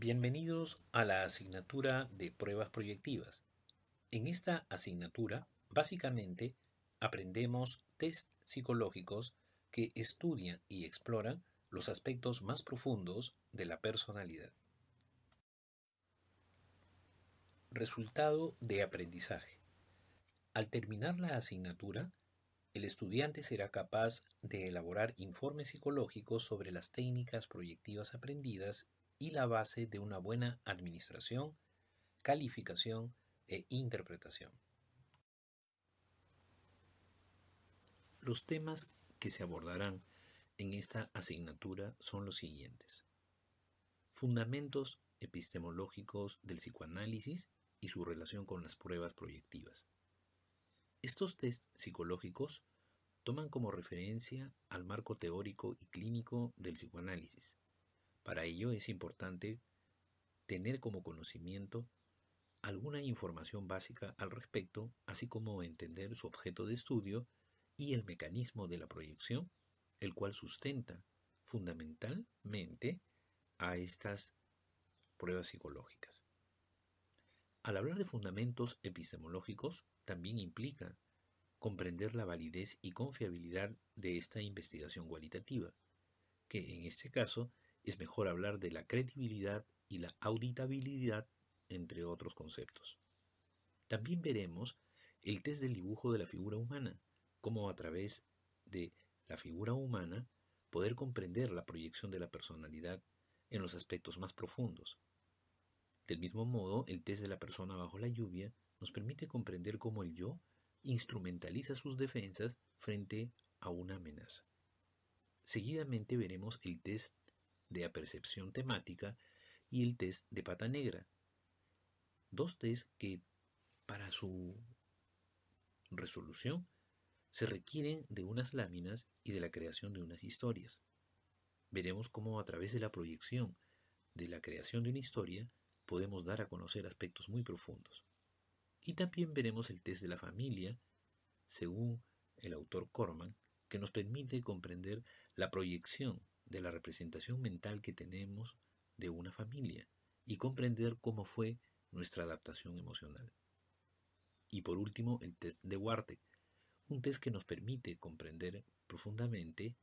Bienvenidos a la asignatura de pruebas proyectivas. En esta asignatura, básicamente, aprendemos test psicológicos que estudian y exploran los aspectos más profundos de la personalidad. Resultado de aprendizaje. Al terminar la asignatura, el estudiante será capaz de elaborar informes psicológicos sobre las técnicas proyectivas aprendidas y la base de una buena administración, calificación e interpretación. Los temas que se abordarán en esta asignatura son los siguientes. Fundamentos epistemológicos del psicoanálisis y su relación con las pruebas proyectivas. Estos test psicológicos toman como referencia al marco teórico y clínico del psicoanálisis, para ello es importante tener como conocimiento alguna información básica al respecto, así como entender su objeto de estudio y el mecanismo de la proyección, el cual sustenta fundamentalmente a estas pruebas psicológicas. Al hablar de fundamentos epistemológicos, también implica comprender la validez y confiabilidad de esta investigación cualitativa, que en este caso es mejor hablar de la credibilidad y la auditabilidad, entre otros conceptos. También veremos el test del dibujo de la figura humana, cómo a través de la figura humana poder comprender la proyección de la personalidad en los aspectos más profundos. Del mismo modo, el test de la persona bajo la lluvia nos permite comprender cómo el yo instrumentaliza sus defensas frente a una amenaza. Seguidamente veremos el test de apercepción temática y el test de pata negra. Dos test que para su resolución se requieren de unas láminas y de la creación de unas historias. Veremos cómo a través de la proyección de la creación de una historia podemos dar a conocer aspectos muy profundos. Y también veremos el test de la familia, según el autor Corman, que nos permite comprender la proyección de la representación mental que tenemos de una familia y comprender cómo fue nuestra adaptación emocional. Y por último, el test de Wartek, un test que nos permite comprender profundamente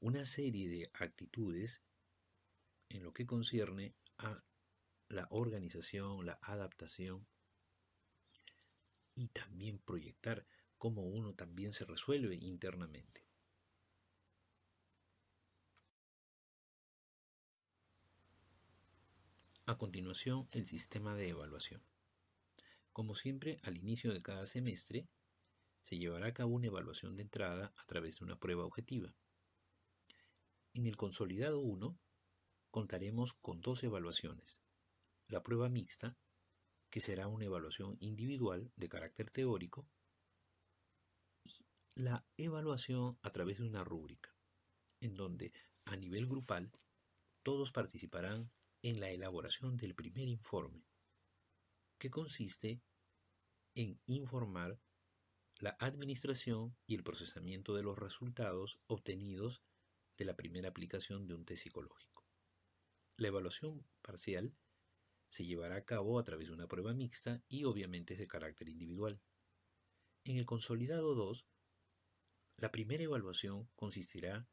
una serie de actitudes en lo que concierne a la organización, la adaptación y también proyectar cómo uno también se resuelve internamente. A continuación, el sistema de evaluación. Como siempre, al inicio de cada semestre, se llevará a cabo una evaluación de entrada a través de una prueba objetiva. En el consolidado 1, contaremos con dos evaluaciones. La prueba mixta, que será una evaluación individual de carácter teórico, y la evaluación a través de una rúbrica, en donde a nivel grupal todos participarán en la elaboración del primer informe, que consiste en informar la administración y el procesamiento de los resultados obtenidos de la primera aplicación de un test psicológico. La evaluación parcial se llevará a cabo a través de una prueba mixta y obviamente es de carácter individual. En el consolidado 2, la primera evaluación consistirá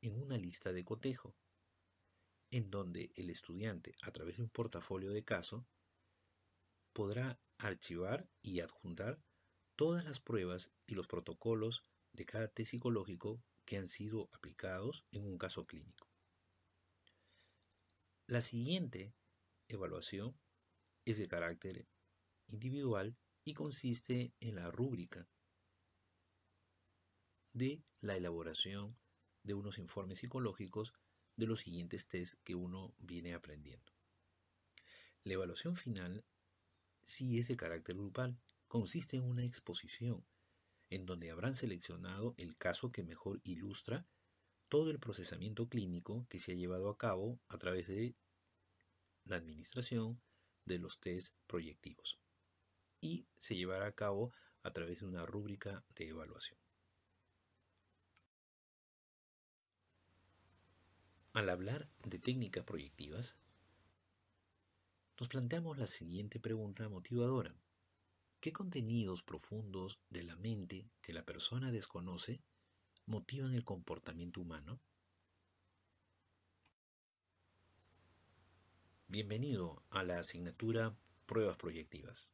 en una lista de cotejo en donde el estudiante, a través de un portafolio de caso, podrá archivar y adjuntar todas las pruebas y los protocolos de carácter psicológico que han sido aplicados en un caso clínico. La siguiente evaluación es de carácter individual y consiste en la rúbrica de la elaboración de unos informes psicológicos de los siguientes test que uno viene aprendiendo. La evaluación final si es de carácter grupal. Consiste en una exposición en donde habrán seleccionado el caso que mejor ilustra todo el procesamiento clínico que se ha llevado a cabo a través de la administración de los test proyectivos y se llevará a cabo a través de una rúbrica de evaluación. Al hablar de técnicas proyectivas, nos planteamos la siguiente pregunta motivadora. ¿Qué contenidos profundos de la mente que la persona desconoce motivan el comportamiento humano? Bienvenido a la asignatura Pruebas Proyectivas.